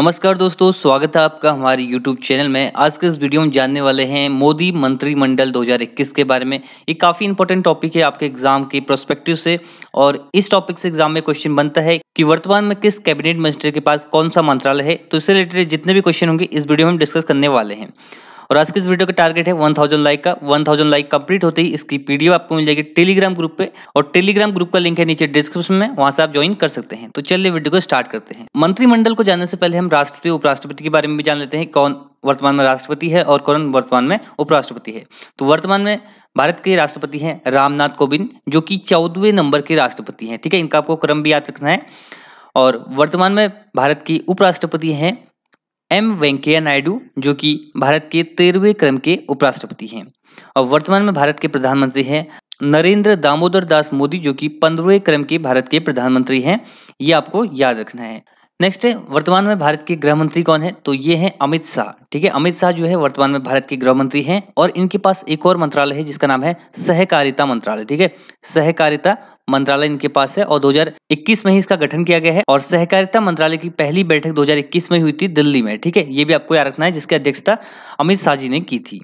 नमस्कार दोस्तों स्वागत है आपका हमारे YouTube चैनल में आज के इस वीडियो में जानने वाले हैं मोदी मंत्रिमंडल 2021 के बारे में ये काफ़ी इंपॉर्टेंट टॉपिक है आपके एग्जाम के प्रोस्पेक्टिव से और इस टॉपिक से एग्जाम में क्वेश्चन बनता है कि वर्तमान में किस कैबिनेट मिनिस्टर के पास कौन सा मंत्रालय है तो इससे रिलेटेड जितने भी क्वेश्चन होंगे इस वीडियो में हम डिस्कस करने वाले हैं और आज के इस वीडियो का टारगेट है वन थाउजेंड लाइक का वन थाउजेंड लाइक कंप्लीट होते ही इसकी पीडीएफ आपको मिल जाएगी टेलीग्राम ग्रुप पे और टेलीग्राम ग्रुप का लिंक है नीचे डिस्क्रिप्शन में वहां से आप ज्वाइन कर सकते हैं तो चलिए वीडियो को स्टार्ट करते हैं मंत्रिमंडल को जानने से पहले हम राष्ट्रपति उपराष्ट्रपति के बारे में भी जान लेते हैं कौन वर्तमान में राष्ट्रपति है और कौन वर्तमान में उपराष्ट्रपति है तो वर्तमान में भारत के राष्ट्रपति हैं रामनाथ कोविंद जो कि चौदहवें नंबर के राष्ट्रपति हैं ठीक है इनका आपको क्रम भी याद रखना है और वर्तमान में भारत की उपराष्ट्रपति हैं एम वेंकैया नायडू जो कि भारत के तेरहवें क्रम के उपराष्ट्रपति हैं और वर्तमान में भारत के प्रधानमंत्री हैं नरेंद्र दामोदर दास मोदी जो कि पंद्रहवें क्रम के भारत के प्रधानमंत्री हैं ये आपको याद रखना है नेक्स्ट है वर्तमान में भारत के गृह मंत्री कौन है तो ये है अमित शाह ठीक है अमित शाह जो है वर्तमान में भारत के गृह मंत्री हैं और इनके पास एक और मंत्रालय है जिसका नाम है सहकारिता मंत्रालय ठीक है सहकारिता मंत्रालय इनके पास है और 2021 में ही इसका गठन किया गया है और सहकारिता मंत्रालय की पहली बैठक 2021 में हुई थी दिल्ली में ठीक है ये भी आपको याद रखना है जिसकी अध्यक्षता अमित शाह जी ने की थी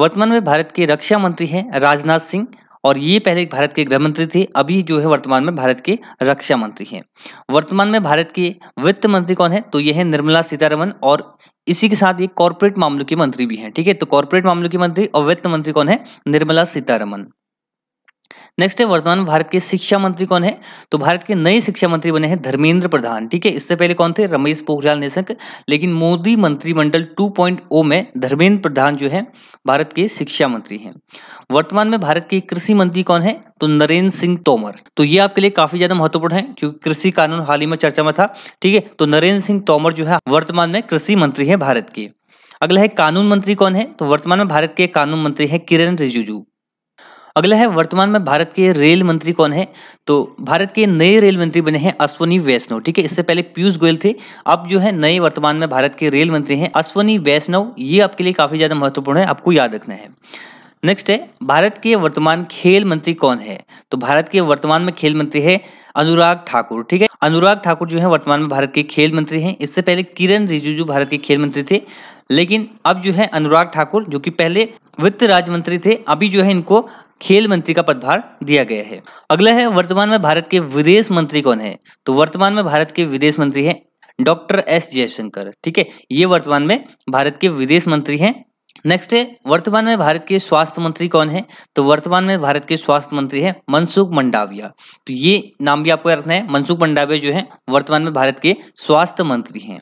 वर्तमान में भारत के रक्षा मंत्री हैं राजनाथ सिंह और ये पहले भारत के गृह मंत्री थे अभी जो है वर्तमान में भारत के रक्षा मंत्री हैं वर्तमान में भारत के वित्त मंत्री कौन है तो ये है निर्मला सीतारमन और इसी के साथ ये कॉरपोरेट मामलों के मंत्री भी हैं ठीक है तो कॉरपोरेट मामलों के मंत्री और वित्त मंत्री कौन है निर्मला सीतारमन नेक्स्ट है वर्तमान भारत के शिक्षा मंत्री कौन है तो भारत के नए शिक्षा मंत्री बने हैं धर्मेंद्र प्रधान ठीक है इससे पहले कौन थे रमेश पोखरियाल निशंक लेकिन मोदी मंत्रिमंडल 2.0 में धर्मेंद्र प्रधान जो है भारत के शिक्षा मंत्री हैं वर्तमान में भारत के कृषि मंत्री कौन है तो नरेंद्र सिंह तोमर तो ये आपके लिए काफी ज्यादा महत्वपूर्ण है क्योंकि कृषि कानून हाल ही में चर्चा में था ठीक है तो नरेंद्र सिंह तोमर जो है वर्तमान में कृषि मंत्री है भारत के अगला है कानून मंत्री कौन है तो वर्तमान में भारत के कानून मंत्री है किरण रिजिजू अगला है वर्तमान में भारत के रेल मंत्री कौन है तो भारत के नए रेल मंत्री बने हैं अश्वनी वैष्णव ठीक है इससे पहले पीयूष गोयल थे अब जो है नए वर्तमान में भारत के रेल मंत्री हैं अश्वनी वैष्णव ये आपके लिए काफी ज्यादा महत्वपूर्ण है आपको याद रखना है नेक्स्ट है भारत के वर्तमान खेल मंत्री कौन है तो भारत के वर्तमान में खेल मंत्री है अनुराग ठाकुर ठीक है अनुराग ठाकुर जो है वर्तमान में भारत के खेल मंत्री हैं इससे पहले किरण रिजिजू भारत के खेल मंत्री थे लेकिन अब जो है अनुराग ठाकुर जो कि पहले वित्त राज्य मंत्री थे अभी जो है इनको खेल मंत्री का पदभार दिया गया है अगला है वर्तमान में भारत के विदेश मंत्री कौन है तो वर्तमान में भारत के विदेश मंत्री है डॉक्टर एस जयशंकर ठीक है ये वर्तमान में भारत के विदेश मंत्री हैं नेक्स्ट है वर्तमान में भारत के स्वास्थ्य मंत्री कौन है तो वर्तमान में भारत के स्वास्थ्य मंत्री है मनसुख मंडाविया तो ये नाम भी आपको रखना है मनसुख मंडाविया जो है वर्तमान में भारत के स्वास्थ्य मंत्री हैं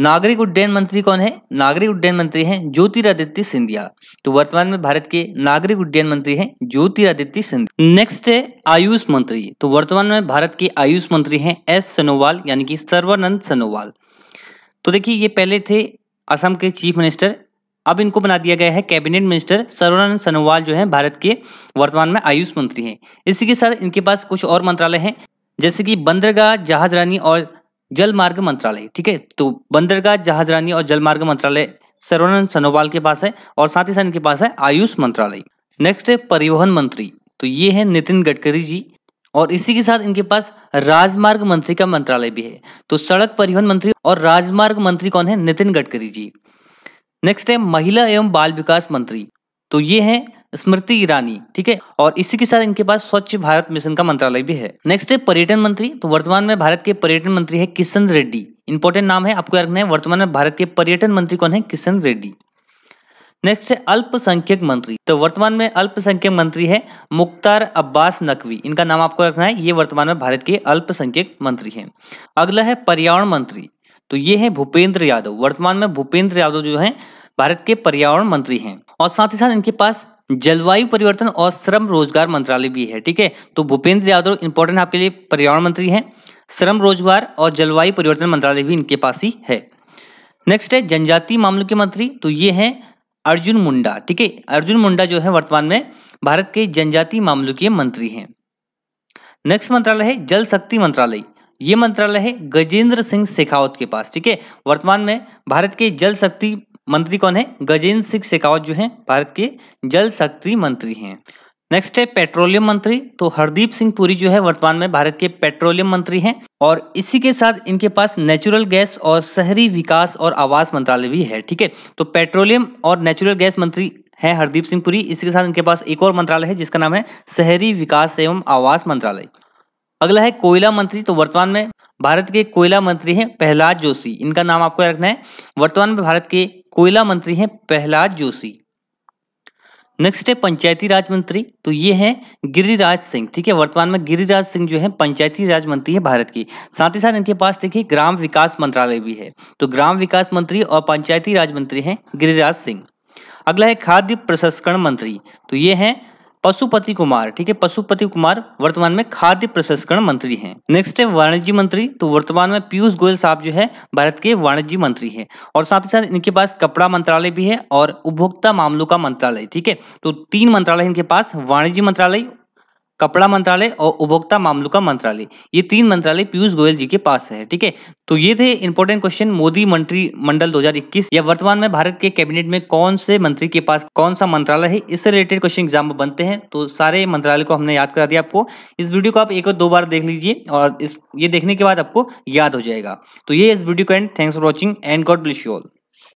नागरिक उड्डयन मंत्री कौन है नागरिक उड्डयन मंत्री हैं ज्योतिरादित्य सिंधिया तो वर्तमान में भारत के नागरिक उड्डयन मंत्री हैं ज्योतिरादित्य सिंधिया नेक्स्ट है आयुष मंत्री तो वर्तमान में भारत के आयुष मंत्री हैं एस सनोवाल यानी कि सर्वानंद सनोवाल तो देखिए ये पहले थे असम के चीफ मिनिस्टर अब इनको बना दिया गया है कैबिनेट मिनिस्टर सर्वानंद सनोवाल जो है भारत के वर्तमान में आयुष मंत्री हैं इसी के साथ इनके पास कुछ और मंत्रालय हैं जैसे कि बंदरगाह जहाजरानी और जलमार्ग मंत्रालय ठीक है तो बंदरगाह जहाजरानी और जलमार्ग मंत्रालय सर्वानंद सनोवाल के पास है और साथ ही साथ इनके पास है आयुष मंत्रालय नेक्स्ट है परिवहन मंत्री तो ये है नितिन गडकरी जी और इसी के साथ इनके पास राजमार्ग मंत्री का मंत्रालय भी है तो सड़क परिवहन मंत्री और राजमार्ग मंत्री कौन है नितिन गडकरी जी नेक्स्ट है महिला एवं बाल विकास मंत्री तो ये है स्मृति ईरानी ठीक है और इसी के साथ इनके पास स्वच्छ भारत मिशन का मंत्रालय भी है नेक्स्ट है पर्यटन मंत्री तो वर्तमान में भारत के पर्यटन मंत्री है किशन रेड्डी इंपोर्टेंट नाम है आपको याद रखना है वर्तमान में भारत के पर्यटन मंत्री कौन है किशन रेड्डी नेक्स्ट है अल्पसंख्यक मंत्री तो वर्तमान में अल्पसंख्यक मंत्री है मुख्तार अब्बास नकवी इनका नाम आपको रखना है ये वर्तमान में भारत के अल्पसंख्यक मंत्री हैं अगला है पर्यावरण मंत्री तो ये है भूपेंद्र यादव वर्तमान में भूपेंद्र यादव जो है भारत के पर्यावरण मंत्री हैं और साथ ही साथ इनके पास जलवायु परिवर्तन और श्रम रोजगार मंत्रालय भी है ठीक है तो भूपेंद्र यादव इंपोर्टेंट आपके लिए पर्यावरण मंत्री हैं श्रम रोजगार और जलवायु परिवर्तन मंत्रालय भी इनके पास ही है नेक्स्ट है जनजातीय मामलों के मंत्री तो ये हैं अर्जुन मुंडा ठीक है अर्जुन मुंडा जो है वर्तमान में भारत के जनजातीय मामलों के मंत्री हैं नेक्स्ट मंत्रालय है जल शक्ति मंत्रालय ये मंत्रालय है गजेंद्र सिंह शेखावत के पास ठीक है वर्तमान में भारत के जल शक्ति मंत्री कौन है गजेंद्र सिंह शेखावत जो है भारत के जल शक्ति मंत्री हैं नेक्स्ट है पेट्रोलियम मंत्री तो हरदीप सिंह पुरी जो है वर्तमान में भारत के पेट्रोलियम मंत्री हैं और इसी के साथ इनके पास नेचुरल गैस और शहरी विकास और आवास मंत्रालय भी है ठीक है तो पेट्रोलियम और नेचुरल गैस मंत्री है हरदीप सिंह पुरी इसी के साथ इनके पास एक और मंत्रालय है जिसका नाम है शहरी विकास एवं आवास मंत्रालय अगला है कोयला मंत्री तो वर्तमान में भारत के कोयला मंत्री हैं प्रहलाद जोशी इनका नाम आपको रखना है वर्तमान में भारत के कोयला मंत्री हैं प्रहलाद जोशी नेक्स्ट है पंचायती राज मंत्री तो ये हैं गिरिराज सिंह ठीक है वर्तमान में गिरिराज सिंह जो है पंचायती राज मंत्री है भारत की साथ ही साथ इनके पास देखिए ग्राम विकास मंत्रालय भी है तो ग्राम विकास मंत्री और पंचायती राज मंत्री हैं गिरिराज सिंह अगला है खाद्य प्रसंस्करण मंत्री तो ये हैं पशुपति कुमार ठीक है पशुपति कुमार वर्तमान में खाद्य प्रसंस्करण मंत्री हैं नेक्स्ट है वाणिज्य मंत्री तो वर्तमान में पीयूष गोयल साहब जो है भारत के वाणिज्य मंत्री हैं और साथ ही साथ इनके पास कपड़ा मंत्रालय भी है और उपभोक्ता मामलों का मंत्रालय ठीक है तो तीन मंत्रालय इनके पास वाणिज्य मंत्रालय कपड़ा मंत्रालय और उपभोक्ता मामलों का मंत्रालय ये तीन मंत्रालय पीयूष गोयल जी के पास है ठीक है तो ये थे इंपॉर्टेंट क्वेश्चन मोदी मंत्री मंडल 2021 या वर्तमान में भारत के कैबिनेट में कौन से मंत्री के पास कौन सा मंत्रालय है इससे रिलेटेड क्वेश्चन एग्जाम में बनते हैं तो सारे मंत्रालय को हमने याद करा दिया आपको इस वीडियो को आप एक और दो बार देख लीजिए और इस ये देखने के बाद आपको याद हो जाएगा तो ये इस वीडियो को and thanks for watching and God bless you all